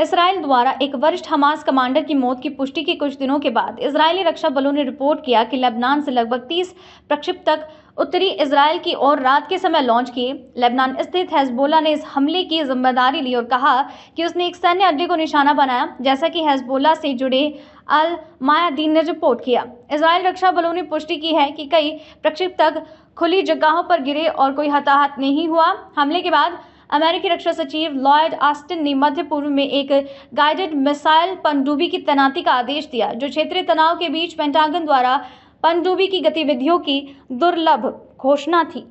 Israel द्वारा एक वरिष्ठ हमास कमांडर की मौत की पुष्टि के कुछ दिनों के बाद इसराइली रक्षा बलों ने रिपोर्ट किया कि लेबनान से लगभग तीस तक उत्तरी इसराइल की ओर रात के समय लॉन्च किए लेबनान स्थित हेजबोला ने इस हमले की जिम्मेदारी ली और कहा कि उसने एक सैन्य अड्डे को निशाना बनाया जैसा कि हेजबोला से जुड़े अल मायादीन ने रिपोर्ट किया इसराइल रक्षा बलों ने पुष्टि की है कि कई तक खुली जगहों पर गिरे और कोई हताहत नहीं हुआ हमले के बाद अमेरिकी रक्षा सचिव लॉयड आस्टिन ने मध्य पूर्व में एक गाइडेड मिसाइल पनडुब्बी की तैनाती का आदेश दिया जो क्षेत्रीय तनाव के बीच पेंटागन द्वारा पनडुब्बी की गतिविधियों की दुर्लभ घोषणा थी